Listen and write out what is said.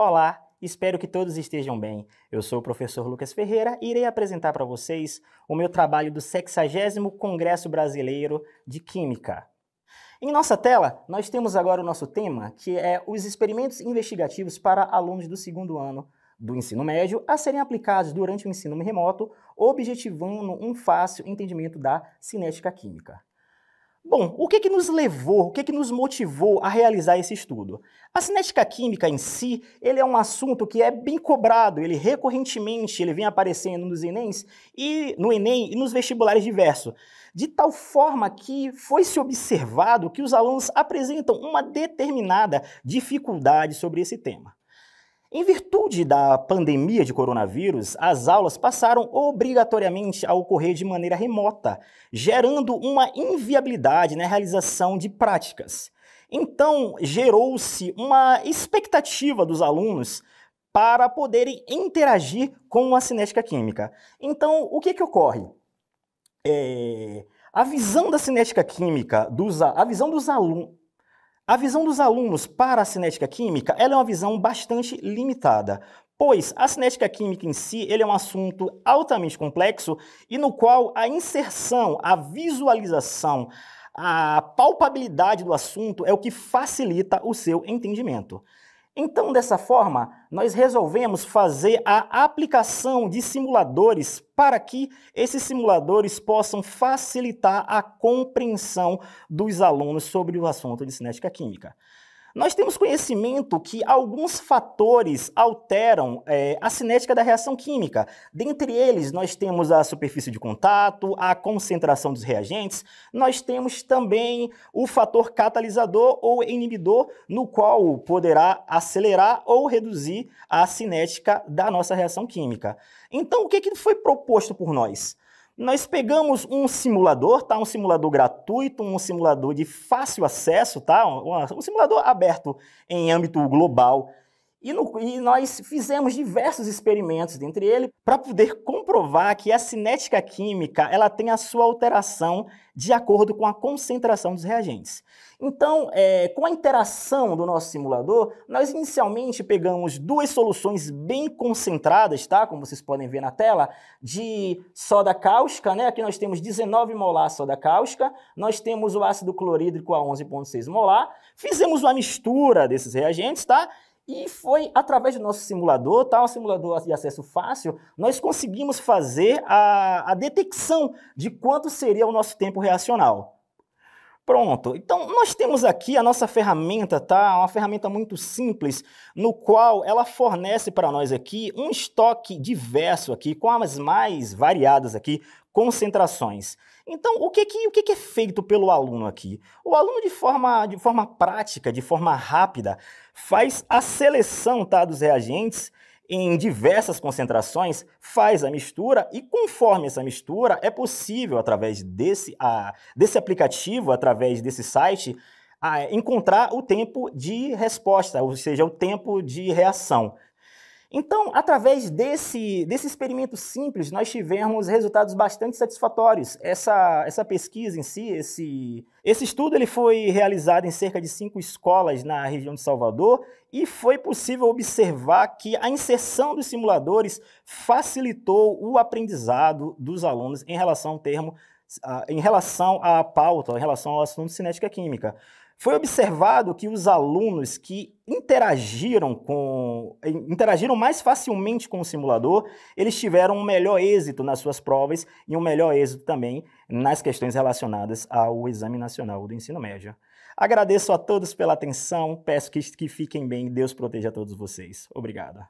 Olá, espero que todos estejam bem. Eu sou o professor Lucas Ferreira e irei apresentar para vocês o meu trabalho do 60 Congresso Brasileiro de Química. Em nossa tela, nós temos agora o nosso tema, que é os experimentos investigativos para alunos do segundo ano do ensino médio a serem aplicados durante o ensino remoto, objetivando um fácil entendimento da cinética química. Bom, o que, é que nos levou, o que, é que nos motivou a realizar esse estudo? A cinética química em si, ele é um assunto que é bem cobrado, ele recorrentemente ele vem aparecendo nos Enems e no Enem e nos vestibulares diversos, de tal forma que foi se observado que os alunos apresentam uma determinada dificuldade sobre esse tema. Em virtude da pandemia de coronavírus, as aulas passaram obrigatoriamente a ocorrer de maneira remota, gerando uma inviabilidade na realização de práticas. Então, gerou-se uma expectativa dos alunos para poderem interagir com a cinética química. Então, o que, que ocorre? É... A visão da cinética química, dos, a visão dos alunos. A visão dos alunos para a cinética química é uma visão bastante limitada, pois a cinética química em si é um assunto altamente complexo e no qual a inserção, a visualização, a palpabilidade do assunto é o que facilita o seu entendimento. Então, dessa forma, nós resolvemos fazer a aplicação de simuladores para que esses simuladores possam facilitar a compreensão dos alunos sobre o assunto de cinética química. Nós temos conhecimento que alguns fatores alteram é, a cinética da reação química. Dentre eles, nós temos a superfície de contato, a concentração dos reagentes, nós temos também o fator catalisador ou inibidor, no qual poderá acelerar ou reduzir a cinética da nossa reação química. Então, o que, que foi proposto por nós? Nós pegamos um simulador, tá? Um simulador gratuito, um simulador de fácil acesso, tá? Um, um simulador aberto em âmbito global e, no, e, nós fizemos diversos experimentos dentre ele para poder comprovar que a cinética química ela tem a sua alteração de acordo com a concentração dos reagentes. Então, é, com a interação do nosso simulador, nós inicialmente pegamos duas soluções bem concentradas, tá? Como vocês podem ver na tela, de soda cáustica, né? Aqui nós temos 19 molar soda cáustica, nós temos o ácido clorídrico a 11,6 molar. Fizemos uma mistura desses reagentes, tá? E foi através do nosso simulador, tal tá? simulador de acesso fácil, nós conseguimos fazer a, a detecção de quanto seria o nosso tempo reacional. Pronto. Então, nós temos aqui a nossa ferramenta, tá? Uma ferramenta muito simples, no qual ela fornece para nós aqui um estoque diverso aqui, com as mais variadas aqui, concentrações. Então, o que, que, o que, que é feito pelo aluno aqui? O aluno, de forma, de forma prática, de forma rápida, faz a seleção tá, dos reagentes em diversas concentrações, faz a mistura e, conforme essa mistura, é possível, através desse, a, desse aplicativo, através desse site, a, encontrar o tempo de resposta, ou seja, o tempo de reação. Então, através desse, desse experimento simples, nós tivemos resultados bastante satisfatórios. Essa, essa pesquisa em si, esse, esse estudo, ele foi realizado em cerca de cinco escolas na região de Salvador e foi possível observar que a inserção dos simuladores facilitou o aprendizado dos alunos em relação ao termo, em relação à pauta, em relação ao assunto de cinética química. Foi observado que os alunos que interagiram com eh, interagiram mais facilmente com o simulador, eles tiveram um melhor êxito nas suas provas e um melhor êxito também nas questões relacionadas ao Exame Nacional do Ensino Médio. Agradeço a todos pela atenção, peço que, que fiquem bem, Deus proteja todos vocês. Obrigado.